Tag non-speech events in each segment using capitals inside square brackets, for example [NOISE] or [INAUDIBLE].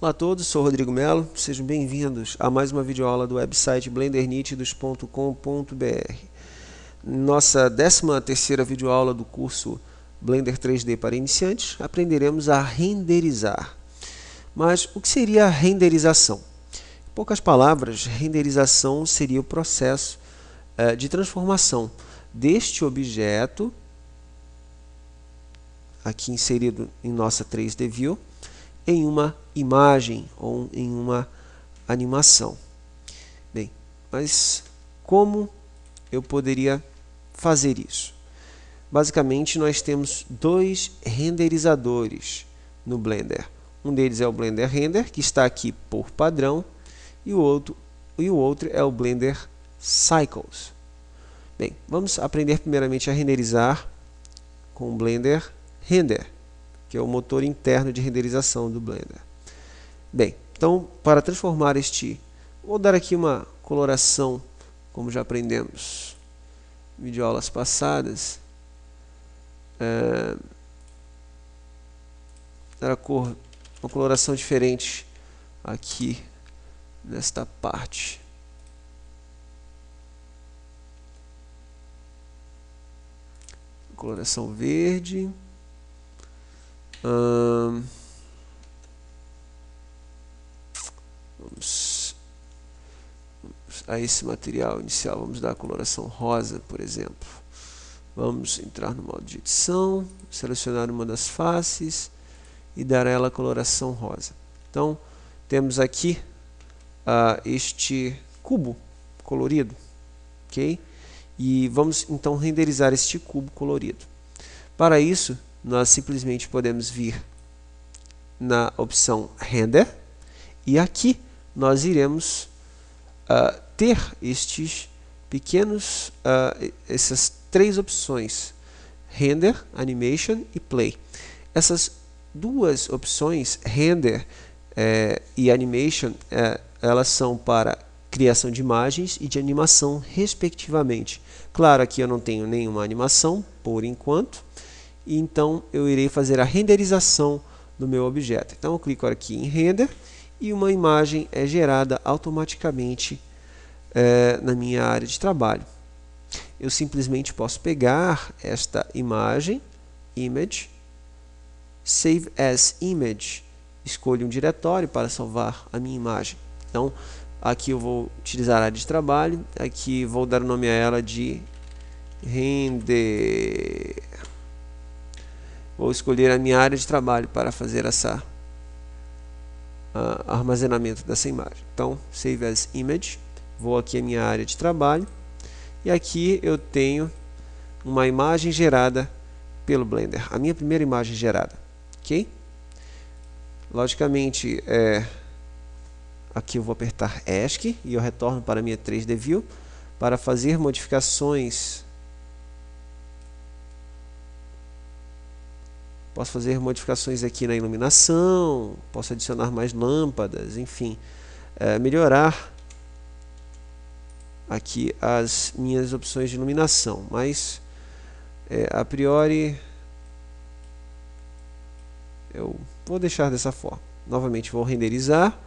Olá a todos, sou Rodrigo Melo, sejam bem-vindos a mais uma videoaula do website blendernítidos.com.br. Nossa 13 terceira videoaula do curso Blender 3D para iniciantes, aprenderemos a renderizar. Mas o que seria a renderização? Em poucas palavras, renderização seria o processo eh, de transformação deste objeto, aqui inserido em nossa 3D View, em uma imagem ou em uma animação. Bem, mas como eu poderia fazer isso? Basicamente, nós temos dois renderizadores no Blender. Um deles é o Blender Render, que está aqui por padrão, e o outro, e o outro é o Blender Cycles. Bem, vamos aprender primeiramente a renderizar com o Blender Render, que é o motor interno de renderização do Blender. Bem, então para transformar este, vou dar aqui uma coloração, como já aprendemos em videoaulas passadas, é, dar a cor, uma coloração diferente aqui nesta parte. Coloração verde. Hum, Vamos a esse material inicial, vamos dar a coloração rosa, por exemplo. Vamos entrar no modo de edição, selecionar uma das faces e dar a ela a coloração rosa. Então, temos aqui uh, este cubo colorido, ok? E vamos então renderizar este cubo colorido. Para isso, nós simplesmente podemos vir na opção Render e aqui nós iremos uh, ter estes pequenos, uh, essas três opções, Render, Animation e Play. Essas duas opções, Render eh, e Animation, eh, elas são para criação de imagens e de animação, respectivamente. Claro, aqui eu não tenho nenhuma animação, por enquanto, então eu irei fazer a renderização do meu objeto. Então eu clico aqui em Render e uma imagem é gerada automaticamente é, na minha área de trabalho. Eu simplesmente posso pegar esta imagem, image, save as image, escolho um diretório para salvar a minha imagem. Então, aqui eu vou utilizar a área de trabalho, aqui vou dar o nome a ela de render. Vou escolher a minha área de trabalho para fazer essa uh, armazenamento dessa imagem. Então, Save as Image, vou aqui a minha área de trabalho e aqui eu tenho uma imagem gerada pelo Blender, a minha primeira imagem gerada, ok? Logicamente, é, aqui eu vou apertar ESC e eu retorno para a minha 3D View para fazer modificações Posso fazer modificações aqui na iluminação, posso adicionar mais lâmpadas, enfim, é, melhorar aqui as minhas opções de iluminação, mas é, a priori eu vou deixar dessa forma. Novamente vou renderizar,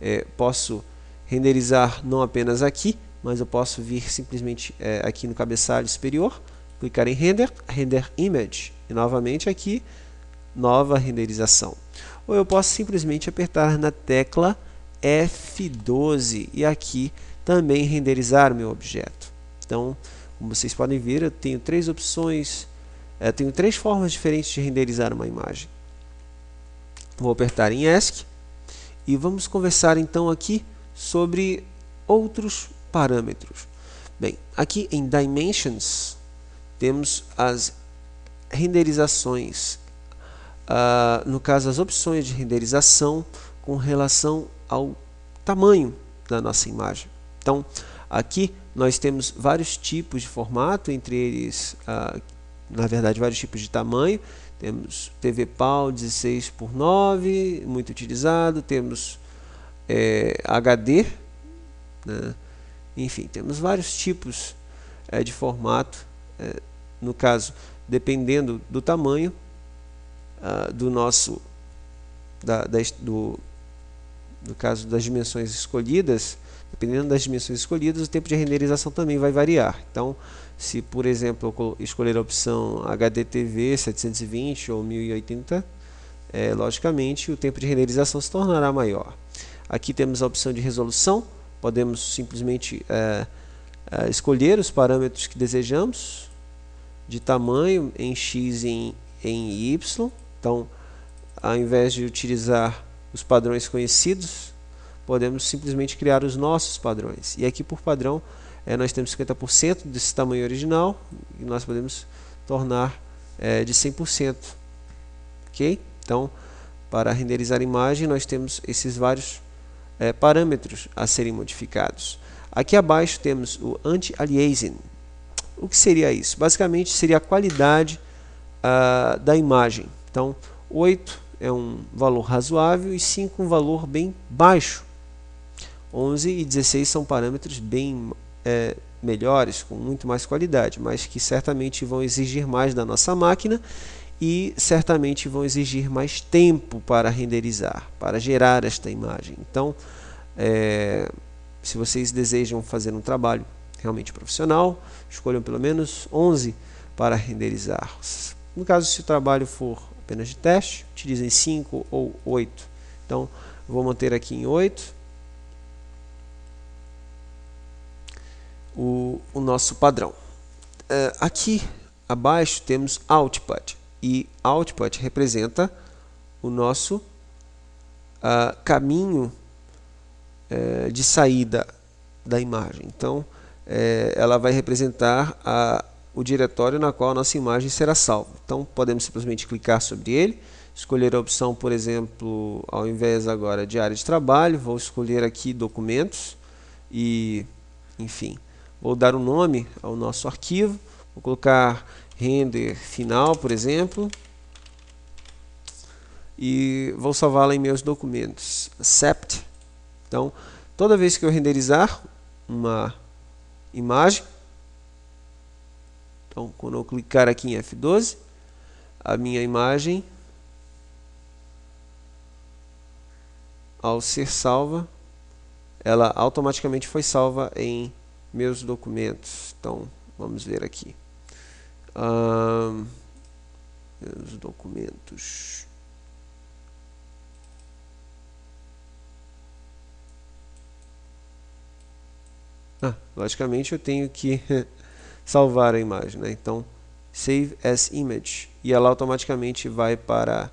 é, posso renderizar não apenas aqui, mas eu posso vir simplesmente é, aqui no cabeçalho superior, clicar em Render, Render Image, e novamente aqui nova renderização. Ou eu posso simplesmente apertar na tecla F12 e aqui também renderizar o meu objeto. Então, como vocês podem ver, eu tenho três opções, eu eh, tenho três formas diferentes de renderizar uma imagem. Vou apertar em ESC e vamos conversar então aqui sobre outros parâmetros. Bem, aqui em Dimensions temos as renderizações no caso, as opções de renderização com relação ao tamanho da nossa imagem. Então, aqui nós temos vários tipos de formato, entre eles, na verdade, vários tipos de tamanho. Temos TV PAL 16 por 9, muito utilizado. Temos é, HD, né? enfim, temos vários tipos é, de formato. É, no caso, dependendo do tamanho, uh, do nosso da, da, do, do caso das dimensões escolhidas, dependendo das dimensões escolhidas, o tempo de renderização também vai variar. Então, se por exemplo eu escolher a opção HDTV 720 ou 1080, é, logicamente o tempo de renderização se tornará maior. Aqui temos a opção de resolução, podemos simplesmente é, é, escolher os parâmetros que desejamos, de tamanho em X e em, em Y, então, ao invés de utilizar os padrões conhecidos, podemos simplesmente criar os nossos padrões. E aqui por padrão é, nós temos 50% desse tamanho original e nós podemos tornar é, de 100%. Ok? Então, para renderizar a imagem, nós temos esses vários é, parâmetros a serem modificados. Aqui abaixo temos o anti-aliasing. O que seria isso? Basicamente, seria a qualidade uh, da imagem. Então, 8 é um valor razoável e 5 um valor bem baixo. 11 e 16 são parâmetros bem é, melhores, com muito mais qualidade, mas que certamente vão exigir mais da nossa máquina e certamente vão exigir mais tempo para renderizar, para gerar esta imagem. Então, é, se vocês desejam fazer um trabalho realmente profissional, escolham pelo menos 11 para renderizar. No caso, se o trabalho for apenas de teste, utilizem 5 ou 8. Então, vou manter aqui em 8. O, o nosso padrão. Uh, aqui abaixo temos output e output representa o nosso uh, caminho uh, de saída da imagem. Então, eh, ela vai representar a o diretório na qual a nossa imagem será salva. Então podemos simplesmente clicar sobre ele, escolher a opção, por exemplo, ao invés agora de área de trabalho, vou escolher aqui documentos e, enfim, vou dar um nome ao nosso arquivo, vou colocar render final, por exemplo, e vou salvá-la em meus documentos, accept. Então, toda vez que eu renderizar uma imagem, então, quando eu clicar aqui em F12, a minha imagem, ao ser salva, ela automaticamente foi salva em meus documentos. Então, vamos ver aqui. meus documentos. Ah, logicamente eu tenho que [LAUGHS] salvar a imagem. Né? Então, Save as Image. E ela automaticamente vai para...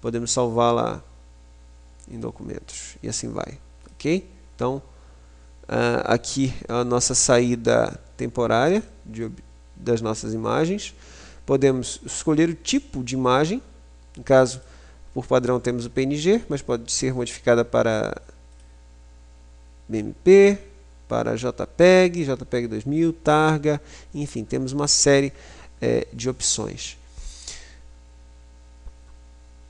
Podemos salvá-la em documentos. E assim vai. Ok? Então, uh, aqui é a nossa saída temporária de, das nossas imagens. Podemos escolher o tipo de imagem. No caso, por padrão temos o PNG, mas pode ser modificada para BMP, para JPEG, JPEG 2000, Targa, enfim, temos uma série é, de opções.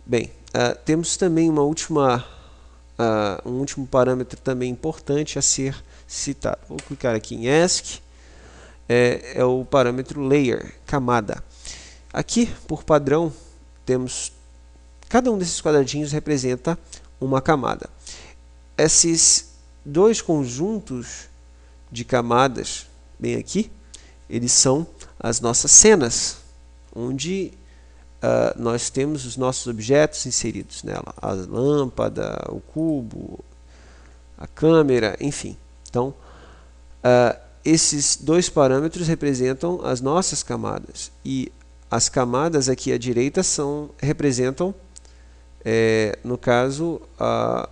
Bem, uh, temos também uma última, uh, um último parâmetro também importante a ser citado. Vou clicar aqui em ESC, é, é o parâmetro Layer, camada. Aqui, por padrão, temos cada um desses quadradinhos representa uma camada. Esses dois conjuntos de camadas bem aqui, eles são as nossas cenas, onde uh, nós temos os nossos objetos inseridos nela, a lâmpada, o cubo, a câmera, enfim. Então, uh, esses dois parâmetros representam as nossas camadas e as camadas aqui à direita são representam, é, no caso, a,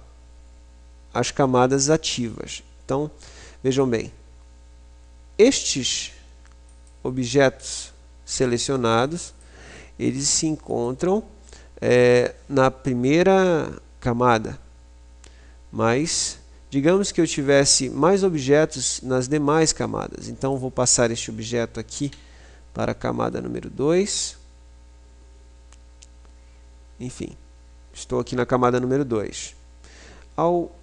as camadas ativas. Então, Vejam bem, estes objetos selecionados, eles se encontram é, na primeira camada, mas digamos que eu tivesse mais objetos nas demais camadas. Então vou passar este objeto aqui para a camada número 2. Enfim, estou aqui na camada número 2. Ao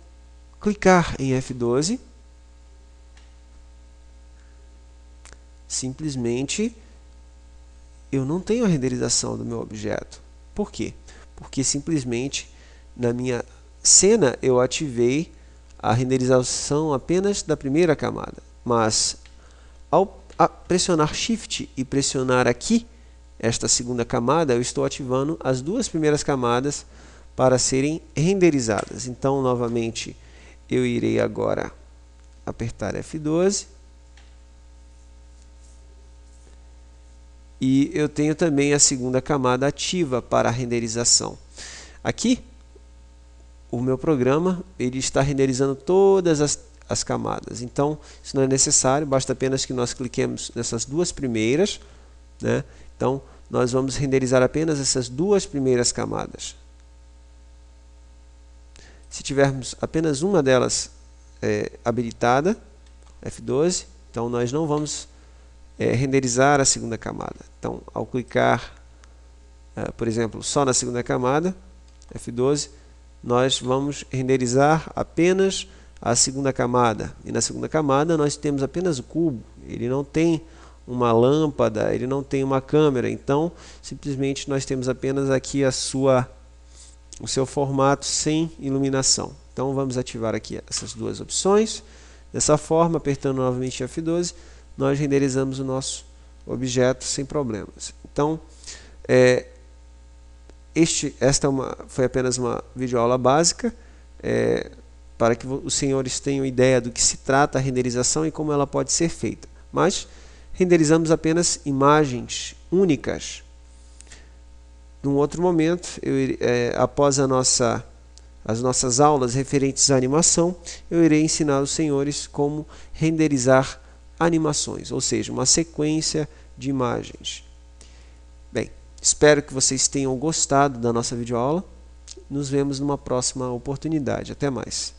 clicar em F12, Simplesmente eu não tenho a renderização do meu objeto. Por quê? Porque simplesmente na minha cena eu ativei a renderização apenas da primeira camada. Mas ao pressionar Shift e pressionar aqui, esta segunda camada, eu estou ativando as duas primeiras camadas para serem renderizadas. Então, novamente, eu irei agora apertar F12 e eu tenho também a segunda camada ativa para a renderização. Aqui, o meu programa ele está renderizando todas as, as camadas. Então, isso não é necessário, basta apenas que nós cliquemos nessas duas primeiras. Né? Então, nós vamos renderizar apenas essas duas primeiras camadas. Se tivermos apenas uma delas é, habilitada, F12, então nós não vamos é, renderizar a segunda camada. Então, ao clicar, uh, por exemplo, só na segunda camada, F12, nós vamos renderizar apenas a segunda camada. E na segunda camada nós temos apenas o cubo, ele não tem uma lâmpada, ele não tem uma câmera. Então, simplesmente nós temos apenas aqui a sua o seu formato sem iluminação. Então, vamos ativar aqui essas duas opções. Dessa forma, apertando novamente F12, nós renderizamos o nosso objeto sem problemas. Então, é, este, esta é uma, foi apenas uma videoaula básica, é, para que os senhores tenham ideia do que se trata a renderização e como ela pode ser feita. Mas renderizamos apenas imagens únicas. Num outro momento, eu, é, após nossa, as nossas aulas referentes à animação, eu irei ensinar os senhores como renderizar animações, ou seja, uma sequência de imagens. Bem, espero que vocês tenham gostado da nossa videoaula. Nos vemos numa próxima oportunidade. Até mais.